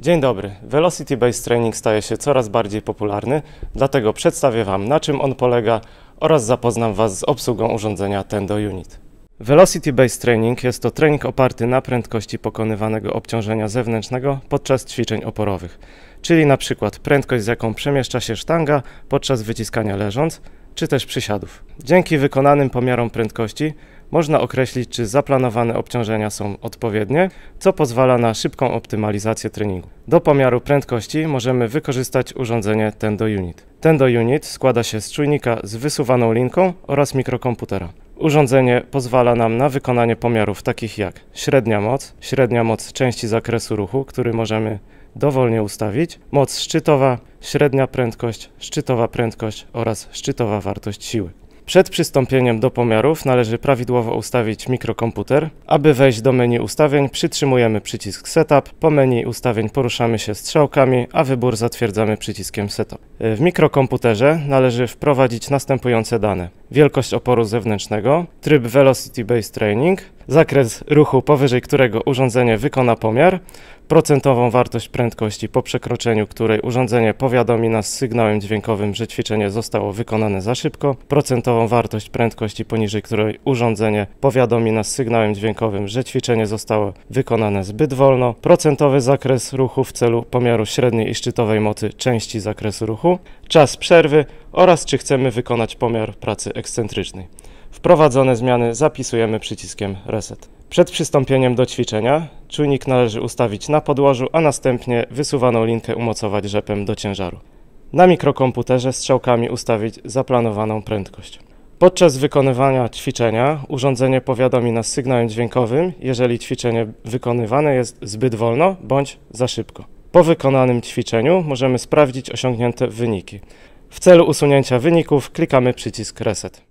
Dzień dobry. Velocity Based Training staje się coraz bardziej popularny, dlatego przedstawię Wam na czym on polega oraz zapoznam Was z obsługą urządzenia Tendo Unit. Velocity Based Training jest to trening oparty na prędkości pokonywanego obciążenia zewnętrznego podczas ćwiczeń oporowych, czyli na przykład prędkość z jaką przemieszcza się sztanga podczas wyciskania leżąc, czy też przysiadów. Dzięki wykonanym pomiarom prędkości można określić, czy zaplanowane obciążenia są odpowiednie, co pozwala na szybką optymalizację treningu. Do pomiaru prędkości możemy wykorzystać urządzenie Tendo Unit. Tendo Unit składa się z czujnika z wysuwaną linką oraz mikrokomputera. Urządzenie pozwala nam na wykonanie pomiarów takich jak średnia moc, średnia moc części zakresu ruchu, który możemy dowolnie ustawić, moc szczytowa, średnia prędkość, szczytowa prędkość oraz szczytowa wartość siły. Przed przystąpieniem do pomiarów należy prawidłowo ustawić mikrokomputer. Aby wejść do menu ustawień przytrzymujemy przycisk Setup, po menu ustawień poruszamy się strzałkami, a wybór zatwierdzamy przyciskiem Setup. W mikrokomputerze należy wprowadzić następujące dane. Wielkość oporu zewnętrznego, tryb Velocity Based Training, zakres ruchu, powyżej którego urządzenie wykona pomiar, procentową wartość prędkości, po przekroczeniu której urządzenie powiadomi nas sygnałem dźwiękowym, że ćwiczenie zostało wykonane za szybko, procentową wartość prędkości, poniżej której urządzenie powiadomi nas sygnałem dźwiękowym, że ćwiczenie zostało wykonane zbyt wolno, procentowy zakres ruchu w celu pomiaru średniej i szczytowej mocy części zakresu ruchu, czas przerwy oraz czy chcemy wykonać pomiar pracy ekscentrycznej. Wprowadzone zmiany zapisujemy przyciskiem Reset. Przed przystąpieniem do ćwiczenia czujnik należy ustawić na podłożu, a następnie wysuwaną linkę umocować rzepem do ciężaru. Na mikrokomputerze strzałkami ustawić zaplanowaną prędkość. Podczas wykonywania ćwiczenia urządzenie powiadomi nas sygnałem dźwiękowym, jeżeli ćwiczenie wykonywane jest zbyt wolno bądź za szybko. Po wykonanym ćwiczeniu możemy sprawdzić osiągnięte wyniki. W celu usunięcia wyników klikamy przycisk Reset.